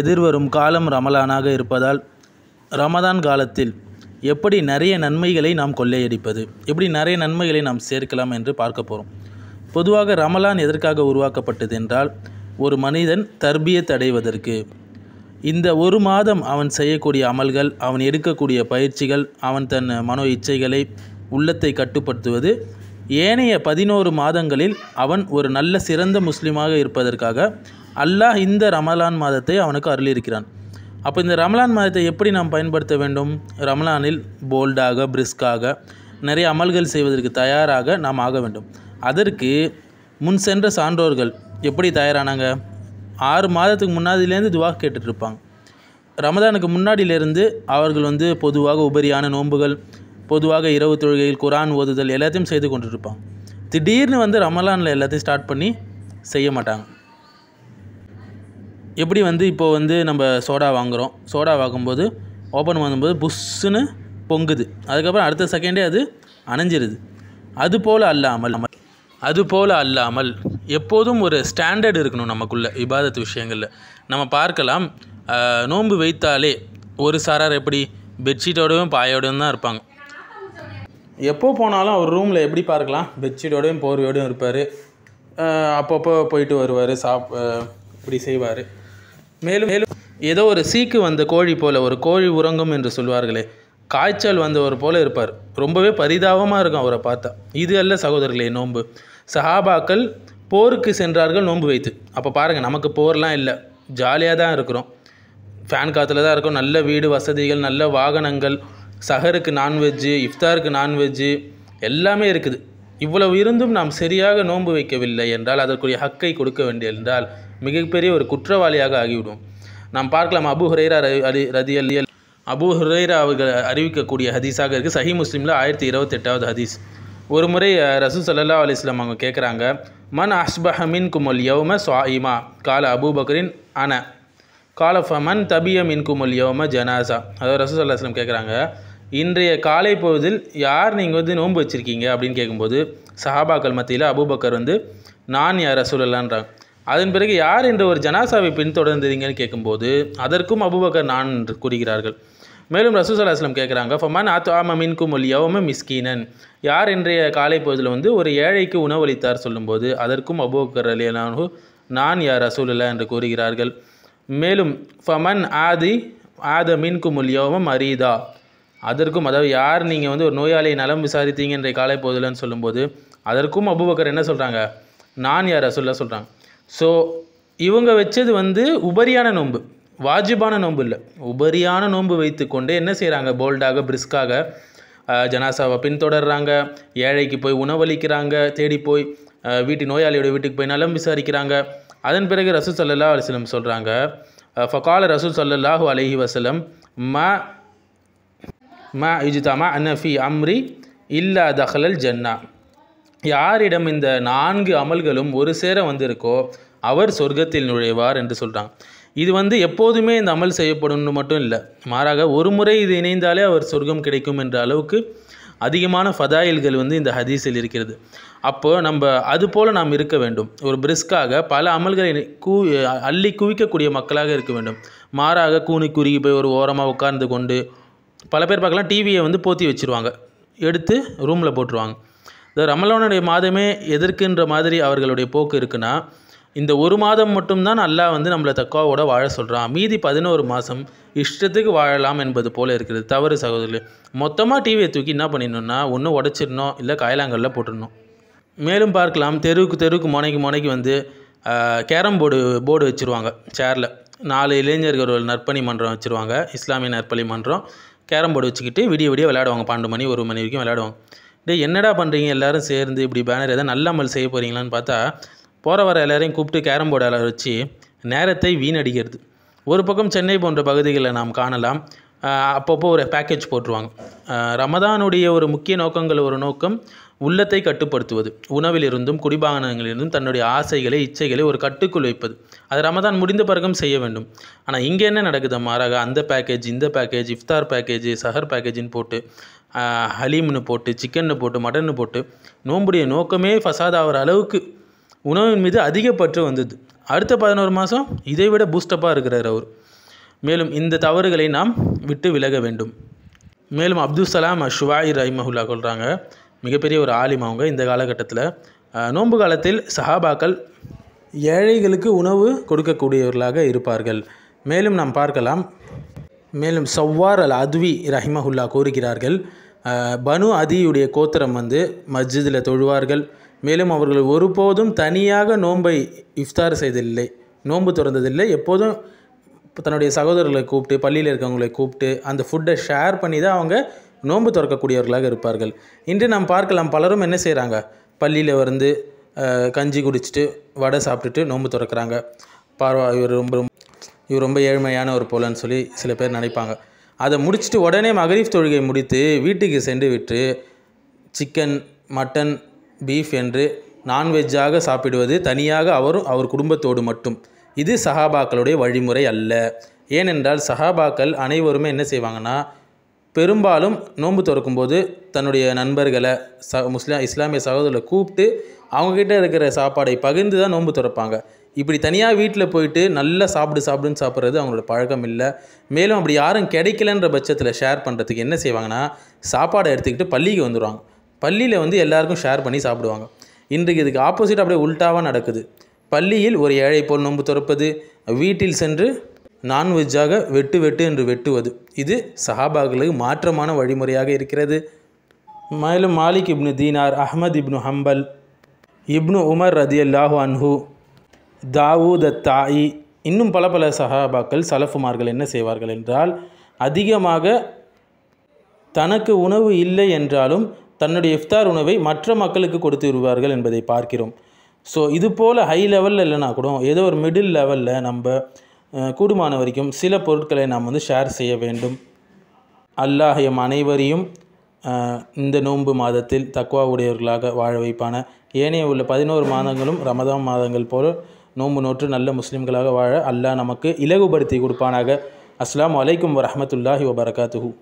எதிர்வரும் காலம் ரமலானாக இருப்பதால் ரமதான் காலத்தில் எப்படி நிறைய நன்மைகளை நாம் கொள்ளையடிப்பது எப்படி நிறைய நன்மைகளை நாம் சேர்க்கலாம் என்று பார்க்க போகிறோம் பொதுவாக ரமலான் எதற்காக உருவாக்கப்பட்டது என்றால் ஒரு மனிதன் தர்பியத் அடைவதற்கு இந்த ஒரு மாதம் அவன் செய்யக்கூடிய அமல்கள் அவன் எடுக்கக்கூடிய பயிற்சிகள் அவன் தன் மனோ இச்சைகளை உள்ளத்தை கட்டுப்படுத்துவது ஏனைய பதினோரு மாதங்களில் அவன் ஒரு நல்ல சிறந்த முஸ்லீமாக இருப்பதற்காக அல்லாஹ் இந்த ரமலான் மாதத்தை அவனுக்கு அருளியிருக்கிறான் அப்போ இந்த ரமலான் மாதத்தை எப்படி நாம் பயன்படுத்த வேண்டும் ரமலானில் போல்டாக பிரிஸ்காக நிறைய அமல்கள் செய்வதற்கு தயாராக நாம் ஆக வேண்டும் அதற்கு முன் சென்ற சான்றோர்கள் எப்படி தயாரானாங்க ஆறு மாதத்துக்கு முன்னாதிலேருந்து துவா கேட்டுட்ருப்பாங்க ரமதானுக்கு முன்னாடியிலேருந்து அவர்கள் வந்து பொதுவாக உபரியான நோன்புகள் பொதுவாக இரவு தொழுகையில் குரான் ஓதுதல் எல்லாத்தையும் செய்து கொண்டுருப்பாங்க திடீர்னு வந்து ரமலானில் எல்லாத்தையும் ஸ்டார்ட் பண்ணி செய்ய மாட்டாங்க எப்படி வந்து இப்போது வந்து நம்ம சோடா வாங்குகிறோம் சோடா வாங்கும்போது ஓப்பன் பண்ணும்போது புஷ்ஷுன்னு பொங்குது அதுக்கப்புறம் அடுத்த செகண்டே அது அணைஞ்சிருது அது போல் அல்லாமல் நம்ம அது போல் அல்லாமல் எப்போதும் ஒரு ஸ்டாண்டர்ட் இருக்கணும் நமக்குள்ளே இபாதத்து விஷயங்களில் நம்ம பார்க்கலாம் நோன்பு வைத்தாலே ஒரு சாரார் எப்படி பெட்ஷீட்டோடவும் பாயோடையும் தான் இருப்பாங்க எப்போ போனாலும் அவர் ரூமில் எப்படி பார்க்கலாம் பெட்ஷீட்டோடையும் போர்வையோடையும் இருப்பார் அப்பப்போ போயிட்டு வருவார் சாப் இப்படி செய்வார் மேலும் மேலும் ஏதோ ஒரு சீக்கு வந்த கோழி போல் ஒரு கோழி உறங்கும் என்று சொல்வார்களே காய்ச்சல் வந்தவர் போல இருப்பார் ரொம்பவே பரிதாபமாக இருக்கும் அவரை பார்த்தா இது அல்ல சகோதரர்களே நோன்பு சஹாபாக்கள் போருக்கு சென்றார்கள் நோன்பு வைத்து அப்போ பாருங்கள் நமக்கு போர்லாம் இல்லை ஜாலியாக தான் இருக்கிறோம் ஃபேன் காற்றுல தான் இருக்கும் நல்ல வீடு வசதிகள் நல்ல வாகனங்கள் சஹருக்கு நான்வெஜ்ஜு இஃப்தாருக்கு நான்வெஜ்ஜு எல்லாமே இருக்குது இவ்வளவு இருந்தும் நாம் சரியாக நோன்பு வைக்கவில்லை என்றால் அதற்குரிய ஹக்கை கொடுக்க வேண்டிய என்றால் மிகப்பெரிய ஒரு குற்றவாளியாக ஆகிவிடும் நாம் பார்க்கலாம் அபு ஹுரேரா அலி ரதி அலி அபு ஹுரேரா அவர்கள் அறிவிக்கக்கூடிய ஹதீஸாக இருக்குது சஹி முஸ்லீமில் ஆயிரத்தி இருபத்தெட்டாவது ஹதீஸ் ஒரு முறை ரசூ சல்லா அலிஸ்லாம் அவங்க கேட்குறாங்க மன் அஸ்பஹமின் குமல் யௌம சுவாஹிமா கால அபூபக்கரின் அன கால மன் தபிய மின் குமல் யௌம ஜனாசா அதாவது ரசூ சல்லா இஸ்லாம் கேட்குறாங்க இன்றைய காலை பொழுதில் யார் நீங்கள் வந்து நோன்பு வச்சுருக்கீங்க அப்படின்னு கேட்கும்போது சஹாபாக்கள் மத்தியில் அபூபக்கர் வந்து நான் யார் அல்லான்றாங்க அதன் பிறகு யார் என்ற ஒரு ஜனாசாவை பின்தொடர்ந்தீங்கன்னு கேட்கும்போது அதற்கும் அபுபக்கர் நான் என்று கூறுகிறார்கள் மேலும் ரசூஸ் அஸ்லம் கேட்குறாங்க ஃபமான் ஆத் ஆம மின்கும் ஒல்யவம மிஸ்கீனன் யார் இன்றைய காலை பொழுதில் வந்து ஒரு ஏழைக்கு உணவளித்தார் சொல்லும்போது அதற்கும் அபுபக்கர் அலியலானு நான் யார் அல்ல என்று கூறுகிறார்கள் மேலும் ஃபமன் ஆதி ஆத மின்கும் ஒல்யவம மரீதா அதற்கும் அதாவது யார் நீங்கள் வந்து ஒரு நோயாளியை நலம் விசாரித்தீங்க இன்றைய காலை பொழுதில்னு சொல்லும்போது அதற்கும் அபுபக்கர் என்ன சொல்கிறாங்க நான் யார் ரசூல்லா சொல்கிறாங்க ஸோ இவங்க வச்சது வந்து உபரியான நோன்பு வாஜிபான நோன்பு இல்லை உபரியான நோன்பு வைத்துக்கொண்டு என்ன செய்கிறாங்க போல்டாக பிரிஸ்காக ஜனாசாவை பின்தொடர்றாங்க ஏழைக்கு போய் உணவளிக்கிறாங்க தேடி போய் வீட்டு நோயாளியோட வீட்டுக்கு போய் நலம் விசாரிக்கிறாங்க அதன் பிறகு ரசூல் சல்லா அலிஸ்லம் சொல்கிறாங்க ஃபகால ரசூல் சல்லாஹூ அலஹி வசலம் மா மா அன்னஃபி அம்ரி இல்லா தஹலல் ஜன்னா யாரிடம் இந்த நான்கு அமல்களும் ஒரு சேர வந்திருக்கோ அவர் சொர்க்கத்தில் நுழைவார் என்று சொல்கிறாங்க இது வந்து எப்போதுமே இந்த அமல் செய்யப்படும்னு மட்டும் இல்லை மாறாக ஒரு முறை இது இணைந்தாலே அவர் சொர்க்கம் கிடைக்கும் என்ற அளவுக்கு அதிகமான ஃபதாயில்கள் வந்து இந்த ஹதீஸில் இருக்கிறது அப்போது நம்ம அது போல் நாம் இருக்க வேண்டும் ஒரு பிரிஸ்காக பல அமல்களை கூ அள்ளி குவிக்கக்கூடிய மக்களாக இருக்க வேண்டும் மாறாக கூணி குறுகி போய் ஒரு ஓரமாக உட்கார்ந்து கொண்டு பல பேர் பார்க்கலாம் டிவியை வந்து போற்றி வச்சுருவாங்க எடுத்து ரூமில் போட்டுருவாங்க இந்த ரமலானுடைய மாதமே எதிர்க்குன்ற மாதிரி அவர்களுடைய போக்கு இருக்குன்னா இந்த ஒரு மாதம் மட்டும்தான் நல்லா வந்து நம்மளை தக்காவோட வாழ சொல்கிறான் மீதி பதினோரு மாதம் இஷ்டத்துக்கு வாழலாம் என்பது போல் இருக்கிறது தவறு சகோதரி மொத்தமாக டிவியை தூக்கி என்ன பண்ணிடணுன்னா ஒன்று உடச்சிடணும் இல்லை காயலாங்கல்ல போட்டுடணும் மேலும் பார்க்கலாம் தெருவுக்கு தெருவுக்கு முனைக்கு முனைக்கு வந்து கேரம் போர்டு போர்டு வச்சுருவாங்க சேரில் நாலு இளைஞர்கள் ஒரு நற்பணி மன்றம் வச்சுருவாங்க இஸ்லாமிய நற்பணி மன்றம் கேரம் போர்டு வச்சுக்கிட்டு விடிய விடிய விளையாடுவாங்க பன்னெண்டு மணி ஒரு மணி வரைக்கும் விளையாடுவாங்க டே என்னடா பண்ணுறீங்க எல்லோரும் சேர்ந்து இப்படி பேனர் எதாவது நல்ல அமல் செய்ய போகிறீங்களான்னு பார்த்தா போகிற வர எல்லாரையும் கூப்பிட்டு கேரம் போர்டு வச்சு நேரத்தை வீணடிக்கிறது ஒரு பக்கம் சென்னை போன்ற பகுதிகளில் நாம் காணலாம் அப்பப்போ ஒரு பேக்கேஜ் போட்டுருவாங்க ரமதானுடைய ஒரு முக்கிய நோக்கங்கள் ஒரு நோக்கம் உள்ளத்தை கட்டுப்படுத்துவது உணவிலிருந்தும் குடிபானங்களிலிருந்தும் தன்னுடைய ஆசைகளை இச்சைகளை ஒரு கட்டுக்குள் வைப்பது அது ரமதான் முடிந்த பிறகும் செய்ய வேண்டும் ஆனால் இங்கே என்ன நடக்குது மாறாக அந்த பேக்கேஜ் இந்த பேக்கேஜ் இஃப்தார் பேக்கேஜ் சஹர் பேக்கேஜின்னு போட்டு ஹலீம்னு போட்டு சிக்கன்னு போட்டு மட்டன்னு போட்டு நோம்புடைய நோக்கமே ஃபசாதாகிற அளவுக்கு உணவின் மீது அதிக பற்று வந்தது அடுத்த பதினோரு மாதம் இதை விட பூஸ்டப்பாக இருக்கிறார் அவர் மேலும் இந்த தவறுகளை நாம் விட்டு விலக வேண்டும் மேலும் அப்துல் சலாம் அஷ்வாயி ரஹிமஹுல்லா சொல்கிறாங்க மிகப்பெரிய ஒரு ஆலிம் அவங்க இந்த காலகட்டத்தில் நோன்பு காலத்தில் சஹாபாக்கள் ஏழைகளுக்கு உணவு கொடுக்கக்கூடியவர்களாக இருப்பார்கள் மேலும் நாம் பார்க்கலாம் மேலும் சவ்வார் அல் அதுவி ரஹிமஹுல்லா கூறுகிறார்கள் பனு அதியுடைய கோத்திரம் வந்து மஸ்ஜிதில் தொழுவார்கள் மேலும் அவர்கள் ஒருபோதும் தனியாக நோன்பை இஃப்தார் செய்ததில்லை நோன்பு திறந்ததில்லை எப்போதும் தன்னுடைய சகோதரர்களை கூப்பிட்டு பள்ளியில் இருக்கவங்களை கூப்பிட்டு அந்த ஃபுட்டை ஷேர் பண்ணி தான் அவங்க நோன்பு திறக்கக்கூடியவர்களாக இருப்பார்கள் இன்று நாம் பார்க்கலாம் பலரும் என்ன செய்கிறாங்க பள்ளியில் வந்து கஞ்சி குடிச்சிட்டு வடை சாப்பிட்டுட்டு நோன்பு திறக்கிறாங்க பார்வா இவர் ரொம்ப இவர் ரொம்ப ஏழ்மையான ஒரு போலன்னு சொல்லி சில பேர் நினைப்பாங்க அதை முடிச்சுட்டு உடனே மகரீஃப் தொழுகை முடித்து வீட்டுக்கு சென்று விட்டு சிக்கன் மட்டன் பீஃப் என்று நான்வெஜ்ஜாக சாப்பிடுவது தனியாக அவரும் அவர் குடும்பத்தோடு மட்டும் இது சஹாபாக்களுடைய வழிமுறை அல்ல ஏனென்றால் சஹாபாக்கள் அனைவருமே என்ன செய்வாங்கன்னா பெரும்பாலும் நோன்பு திறக்கும்போது தன்னுடைய நண்பர்களை ச முஸ்லா இஸ்லாமிய சகோதரர்களை கூப்பிட்டு அவங்கக்கிட்ட இருக்கிற சாப்பாடை பகிர்ந்து தான் நோன்பு திறப்பாங்க இப்படி தனியாக வீட்டில் போயிட்டு நல்லா சாப்பிடு சாப்பிடுன்னு சாப்பிட்றது அவங்களோட பழக்கம் இல்லை மேலும் அப்படி யாரும் கிடைக்கலன்ற பட்சத்தில் ஷேர் பண்ணுறதுக்கு என்ன செய்வாங்கன்னா சாப்பாடை எடுத்துக்கிட்டு பள்ளிக்கு வந்துடுவாங்க பள்ளியில் வந்து எல்லாருக்கும் ஷேர் பண்ணி சாப்பிடுவாங்க இன்றைக்கு இதுக்கு ஆப்போசிட் அப்படியே உல்ட்டாவாக நடக்குது பள்ளியில் ஒரு ஏழை போல் நோன்பு துறப்பது வீட்டில் சென்று நான்வெஜ்ஜாக வெட்டு வெட்டு என்று வெட்டுவது இது சஹாபாக்களுக்கு மாற்றமான வழிமுறையாக இருக்கிறது மேலும் Malik ibn Dinar Ahmad ibn Hanbal ibn Umar ரதி அல்லாஹு அன்ஹூ தாவூத தாயி இன்னும் பல பல சஹாபாக்கள் சலஃபுமார்கள் என்ன செய்வார்கள் என்றால் அதிகமாக தனக்கு உணவு இல்லை என்றாலும் தன்னுடைய இஃப்தார் உணவை மற்ற மக்களுக்கு கொடுத்து விடுவார்கள் என்பதை பார்க்கிறோம் ஸோ இது போல் ஹை லெவலில் இல்லைனா கூட ஏதோ ஒரு மிடில் லெவலில் நம்ம கூடுமான வரைக்கும் சில பொருட்களை நாம் வந்து ஷேர் செய்ய வேண்டும் அல்லாஹ் எம் அனைவரையும் இந்த நோன்பு மாதத்தில் தக்குவாவுடையவர்களாக வாழ வைப்பான ஏனைய உள்ள பதினோரு மாதங்களும் ரமதான் மாதங்கள் போல நோன்பு நோற்று நல்ல முஸ்லீம்களாக வாழ அல்லாஹ் நமக்கு இலகுபடுத்தி கொடுப்பானாக அஸ்லாம் வலைக்கும் வரமத்துல்லாஹி வபரகாத்துஹூ